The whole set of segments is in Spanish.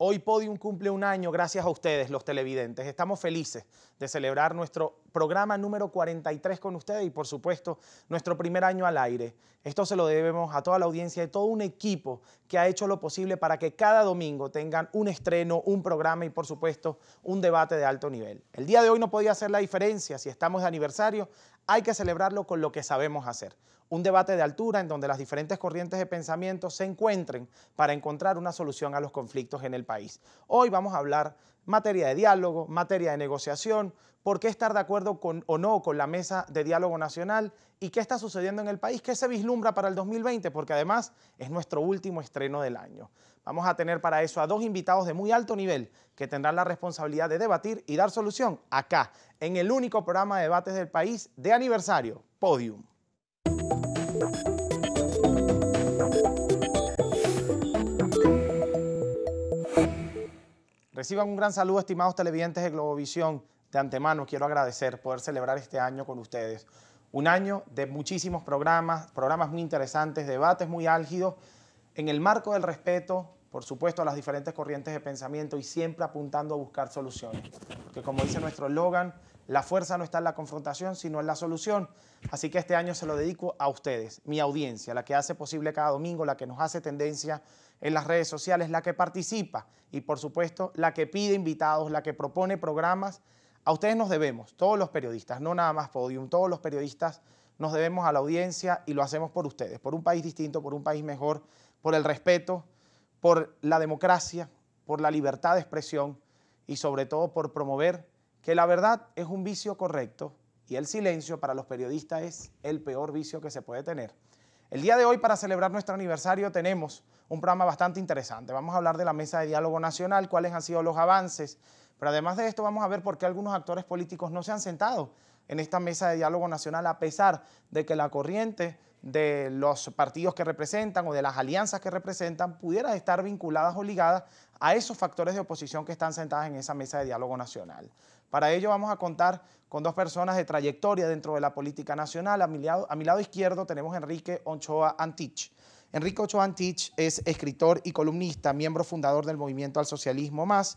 Hoy Podium cumple un año gracias a ustedes, los televidentes. Estamos felices de celebrar nuestro programa número 43 con ustedes y, por supuesto, nuestro primer año al aire. Esto se lo debemos a toda la audiencia y todo un equipo que ha hecho lo posible para que cada domingo tengan un estreno, un programa y, por supuesto, un debate de alto nivel. El día de hoy no podía hacer la diferencia. Si estamos de aniversario, hay que celebrarlo con lo que sabemos hacer un debate de altura en donde las diferentes corrientes de pensamiento se encuentren para encontrar una solución a los conflictos en el país. Hoy vamos a hablar materia de diálogo, materia de negociación, por qué estar de acuerdo con, o no con la mesa de diálogo nacional y qué está sucediendo en el país, qué se vislumbra para el 2020, porque además es nuestro último estreno del año. Vamos a tener para eso a dos invitados de muy alto nivel que tendrán la responsabilidad de debatir y dar solución acá, en el único programa de debates del país de aniversario, Podium. Reciban un gran saludo, estimados televidentes de Globovisión. De antemano quiero agradecer poder celebrar este año con ustedes. Un año de muchísimos programas, programas muy interesantes, debates muy álgidos, en el marco del respeto, por supuesto, a las diferentes corrientes de pensamiento y siempre apuntando a buscar soluciones. Porque como dice nuestro eslogan, la fuerza no está en la confrontación, sino en la solución. Así que este año se lo dedico a ustedes, mi audiencia, la que hace posible cada domingo, la que nos hace tendencia en las redes sociales, la que participa y por supuesto la que pide invitados, la que propone programas. A ustedes nos debemos, todos los periodistas, no nada más podium, todos los periodistas nos debemos a la audiencia y lo hacemos por ustedes, por un país distinto, por un país mejor, por el respeto, por la democracia, por la libertad de expresión y sobre todo por promover que la verdad es un vicio correcto y el silencio para los periodistas es el peor vicio que se puede tener. El día de hoy, para celebrar nuestro aniversario, tenemos un programa bastante interesante. Vamos a hablar de la mesa de diálogo nacional, cuáles han sido los avances, pero además de esto vamos a ver por qué algunos actores políticos no se han sentado en esta mesa de diálogo nacional a pesar de que la corriente de los partidos que representan o de las alianzas que representan pudieran estar vinculadas o ligadas a esos factores de oposición que están sentadas en esa mesa de diálogo nacional. Para ello vamos a contar con dos personas de trayectoria dentro de la política nacional. A mi lado, izquierdo tenemos Enrique Ochoa Antich. Enrique Ochoa Antich es escritor y columnista, miembro fundador del movimiento al socialismo más.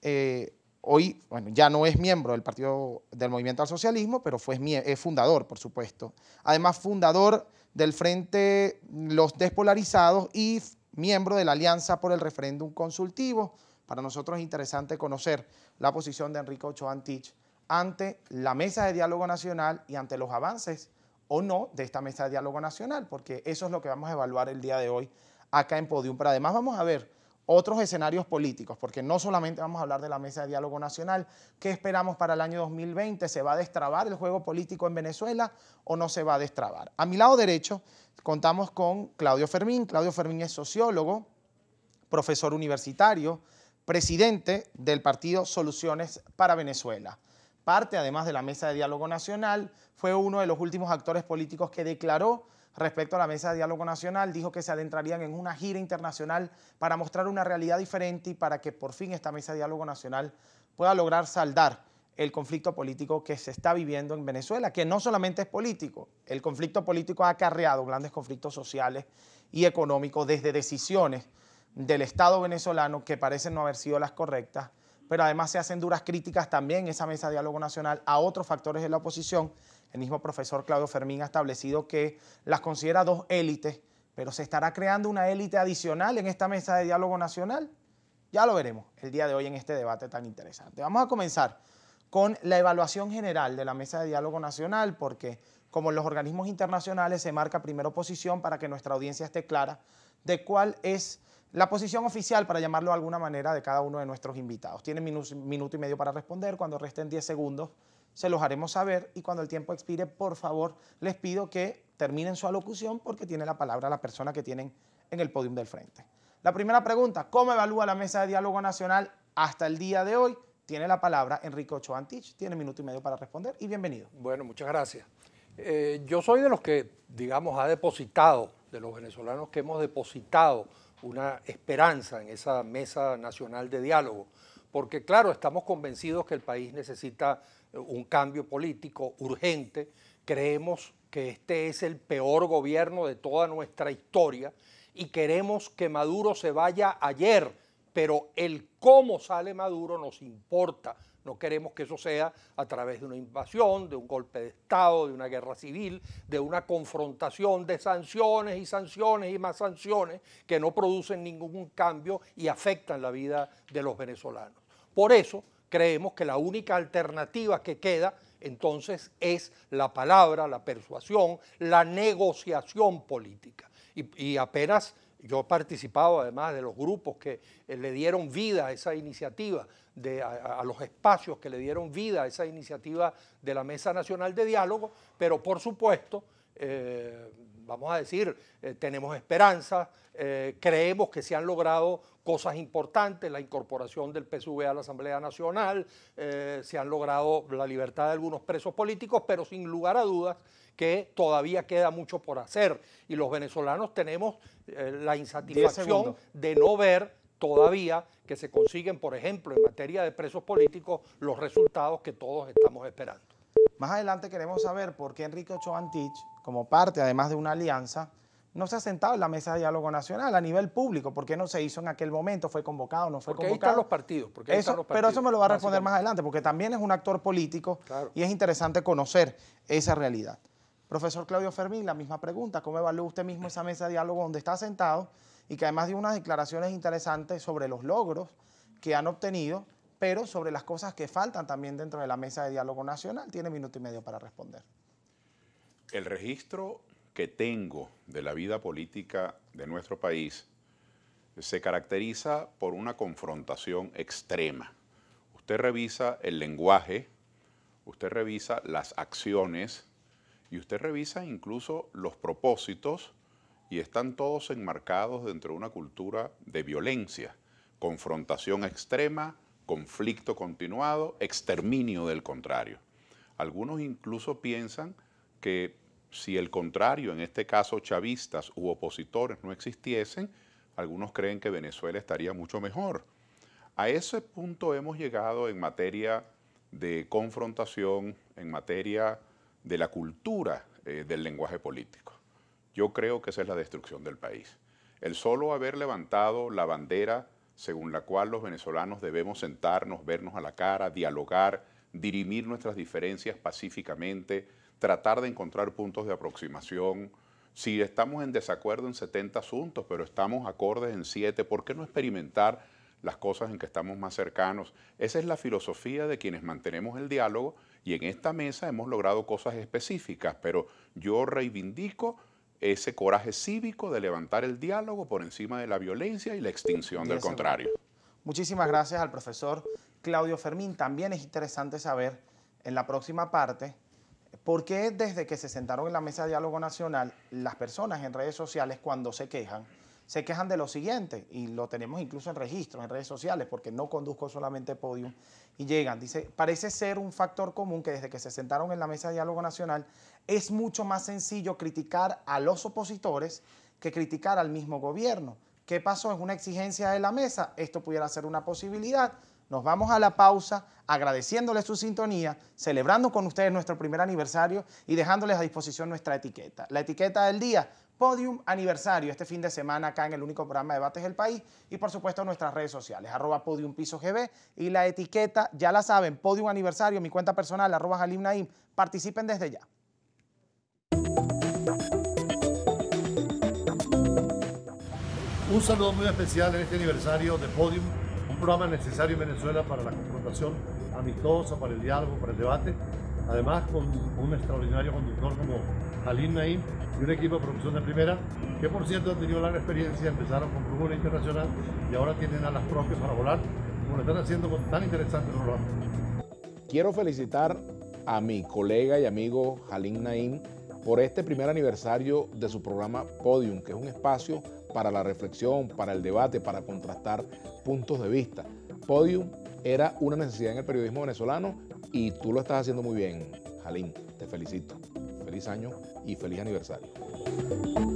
Eh, hoy, bueno, ya no es miembro del Partido del Movimiento al Socialismo, pero fue es fundador, por supuesto. Además, fundador del Frente Los Despolarizados y miembro de la Alianza por el Referéndum Consultivo. Para nosotros es interesante conocer la posición de Enrique Ochoa Antich ante la Mesa de Diálogo Nacional y ante los avances o no de esta Mesa de Diálogo Nacional, porque eso es lo que vamos a evaluar el día de hoy acá en Podium. Pero además vamos a ver otros escenarios políticos, porque no solamente vamos a hablar de la mesa de diálogo nacional, ¿qué esperamos para el año 2020? ¿Se va a destrabar el juego político en Venezuela o no se va a destrabar? A mi lado derecho contamos con Claudio Fermín. Claudio Fermín es sociólogo, profesor universitario, presidente del partido Soluciones para Venezuela. Parte además de la mesa de diálogo nacional, fue uno de los últimos actores políticos que declaró respecto a la mesa de diálogo nacional, dijo que se adentrarían en una gira internacional para mostrar una realidad diferente y para que por fin esta mesa de diálogo nacional pueda lograr saldar el conflicto político que se está viviendo en Venezuela, que no solamente es político, el conflicto político ha acarreado grandes conflictos sociales y económicos desde decisiones del Estado venezolano que parecen no haber sido las correctas pero además se hacen duras críticas también en esa mesa de diálogo nacional a otros factores de la oposición. El mismo profesor Claudio Fermín ha establecido que las considera dos élites, pero se estará creando una élite adicional en esta mesa de diálogo nacional. Ya lo veremos el día de hoy en este debate tan interesante. Vamos a comenzar con la evaluación general de la mesa de diálogo nacional, porque como en los organismos internacionales se marca primero oposición para que nuestra audiencia esté clara de cuál es la posición oficial, para llamarlo de alguna manera, de cada uno de nuestros invitados. tiene minuto y medio para responder. Cuando resten 10 segundos, se los haremos saber. Y cuando el tiempo expire, por favor, les pido que terminen su alocución porque tiene la palabra la persona que tienen en el podio del frente. La primera pregunta, ¿cómo evalúa la mesa de diálogo nacional hasta el día de hoy? Tiene la palabra Enrique Ochoa tiene minuto y medio para responder y bienvenido. Bueno, muchas gracias. Eh, yo soy de los que, digamos, ha depositado de los venezolanos que hemos depositado una esperanza en esa mesa nacional de diálogo, porque claro, estamos convencidos que el país necesita eh, un cambio político urgente, creemos que este es el peor gobierno de toda nuestra historia y queremos que Maduro se vaya ayer, pero el cómo sale Maduro nos importa, no queremos que eso sea a través de una invasión, de un golpe de Estado, de una guerra civil, de una confrontación de sanciones y sanciones y más sanciones que no producen ningún cambio y afectan la vida de los venezolanos. Por eso creemos que la única alternativa que queda entonces es la palabra, la persuasión, la negociación política. Y, apenas yo he participado además de los grupos que eh, le dieron vida a esa iniciativa, a, los espacios que le dieron vida a esa iniciativa de la Mesa Nacional de Diálogo, pero por supuesto eh, vamos a decir, eh, tenemos esperanza, eh, creemos que se han logrado cosas importantes, la incorporación del PSV a la Asamblea Nacional, eh, se han logrado la libertad de algunos presos políticos, pero sin lugar a dudas que todavía queda mucho por hacer. Y los venezolanos tenemos la insatisfacción de no ver todavía que se consiguen, por ejemplo, en materia de presos políticos, los resultados que todos estamos esperando. Más adelante queremos saber por qué Enrique Ochoa Antich, como parte además de una alianza, no se ha sentado en la mesa de diálogo nacional a nivel público. ¿Por qué no se hizo en aquel momento? ¿Fue convocado? ¿No fue convocado? los partidos, porque están los partidos. Pero eso me lo va a responder más adelante, porque también es un actor político y es interesante conocer esa realidad. Profesor Claudio Fermín, la misma pregunta. ¿Cómo evalúa usted mismo esa mesa de diálogo donde está sentado y que además dio unas declaraciones interesantes sobre los logros que han obtenido pero sobre las cosas que faltan también dentro de la mesa de diálogo nacional. Tiene minuto y medio para responder. El registro que tengo de la vida política de nuestro país se caracteriza por una confrontación extrema. Usted revisa el lenguaje, usted revisa las acciones y usted revisa incluso los propósitos y están todos enmarcados dentro de una cultura de violencia, confrontación extrema, conflicto continuado, exterminio del contrario. Algunos incluso piensan que si el contrario, en este caso chavistas u opositores, no existiesen, algunos creen que Venezuela estaría mucho mejor. A ese punto hemos llegado en materia de confrontación, en materia de la cultura eh, del lenguaje político. Yo creo que esa es la destrucción del país. El solo haber levantado la bandera según la cual los venezolanos debemos sentarnos, vernos a la cara, dialogar, dirimir nuestras diferencias pacíficamente, tratar de encontrar puntos de aproximación. Si estamos en desacuerdo en 70 asuntos, pero estamos acordes en 7, ¿por qué no experimentar las cosas en que estamos más cercanos? Esa es la filosofía de quienes mantenemos el diálogo y en esta mesa hemos logrado cosas específicas, pero yo reivindico ese coraje cívico de levantar el diálogo por encima de la violencia y la extinción del contrario. Muchísimas gracias al profesor Claudio Fermín. También es interesante saber en la próxima parte por qué desde que se sentaron en la mesa de diálogo nacional las personas en redes sociales cuando se quejan se quejan de lo siguiente, y lo tenemos incluso en registros, en redes sociales, porque no conduzco solamente podium, y llegan. Dice, parece ser un factor común que desde que se sentaron en la mesa de diálogo nacional es mucho más sencillo criticar a los opositores que criticar al mismo gobierno. ¿Qué pasó? Es una exigencia de la mesa, esto pudiera ser una posibilidad, nos vamos a la pausa agradeciéndoles su sintonía, celebrando con ustedes nuestro primer aniversario y dejándoles a disposición nuestra etiqueta. La etiqueta del día, Podium Aniversario, este fin de semana acá en el único programa de debates del país y por supuesto nuestras redes sociales, arroba Podium Piso GB y la etiqueta, ya la saben, Podium Aniversario, mi cuenta personal, arroba Jalim Naim. Participen desde ya. Un saludo muy especial en este aniversario de Podium programa necesario en Venezuela para la confrontación amistosa, para el diálogo, para el debate. Además, con un extraordinario conductor como Halim Naim y un equipo de producción de primera, que por cierto han tenido larga experiencia, empezaron con fútbol Internacional y ahora tienen alas propias para volar, como lo están haciendo con tan interesante programa. Quiero felicitar a mi colega y amigo Halim Naim por este primer aniversario de su programa Podium, que es un espacio para la reflexión, para el debate, para contrastar puntos de vista. Podium era una necesidad en el periodismo venezolano y tú lo estás haciendo muy bien, Jalín. Te felicito. Feliz año y feliz aniversario.